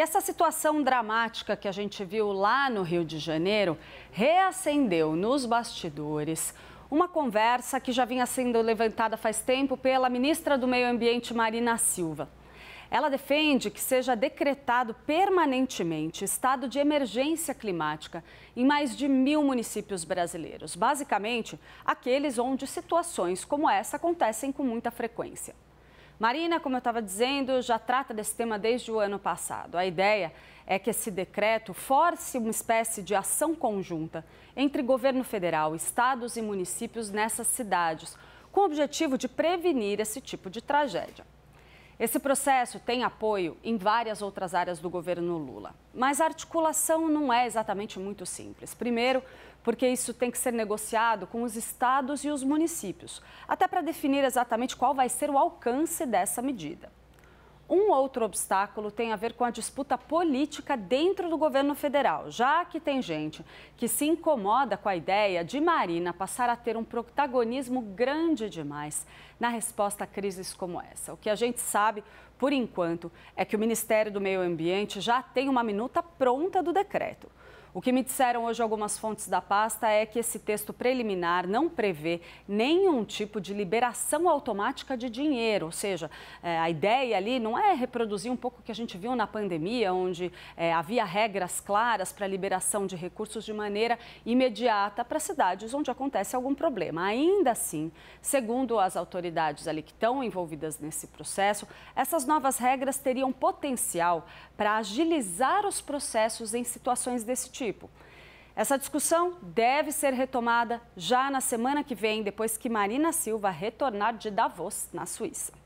E essa situação dramática que a gente viu lá no Rio de Janeiro reacendeu nos bastidores uma conversa que já vinha sendo levantada faz tempo pela ministra do Meio Ambiente, Marina Silva. Ela defende que seja decretado permanentemente estado de emergência climática em mais de mil municípios brasileiros, basicamente aqueles onde situações como essa acontecem com muita frequência. Marina, como eu estava dizendo, já trata desse tema desde o ano passado. A ideia é que esse decreto force uma espécie de ação conjunta entre governo federal, estados e municípios nessas cidades, com o objetivo de prevenir esse tipo de tragédia. Esse processo tem apoio em várias outras áreas do governo Lula, mas a articulação não é exatamente muito simples. Primeiro, porque isso tem que ser negociado com os estados e os municípios, até para definir exatamente qual vai ser o alcance dessa medida. Um outro obstáculo tem a ver com a disputa política dentro do governo federal, já que tem gente que se incomoda com a ideia de Marina passar a ter um protagonismo grande demais na resposta a crises como essa. O que a gente sabe, por enquanto, é que o Ministério do Meio Ambiente já tem uma minuta pronta do decreto. O que me disseram hoje algumas fontes da pasta é que esse texto preliminar não prevê nenhum tipo de liberação automática de dinheiro, ou seja, é, a ideia ali não é reproduzir um pouco o que a gente viu na pandemia, onde é, havia regras claras para a liberação de recursos de maneira imediata para cidades onde acontece algum problema. Ainda assim, segundo as autoridades ali que estão envolvidas nesse processo, essas novas regras teriam potencial para agilizar os processos em situações desse tipo tipo. Essa discussão deve ser retomada já na semana que vem, depois que Marina Silva retornar de Davos, na Suíça.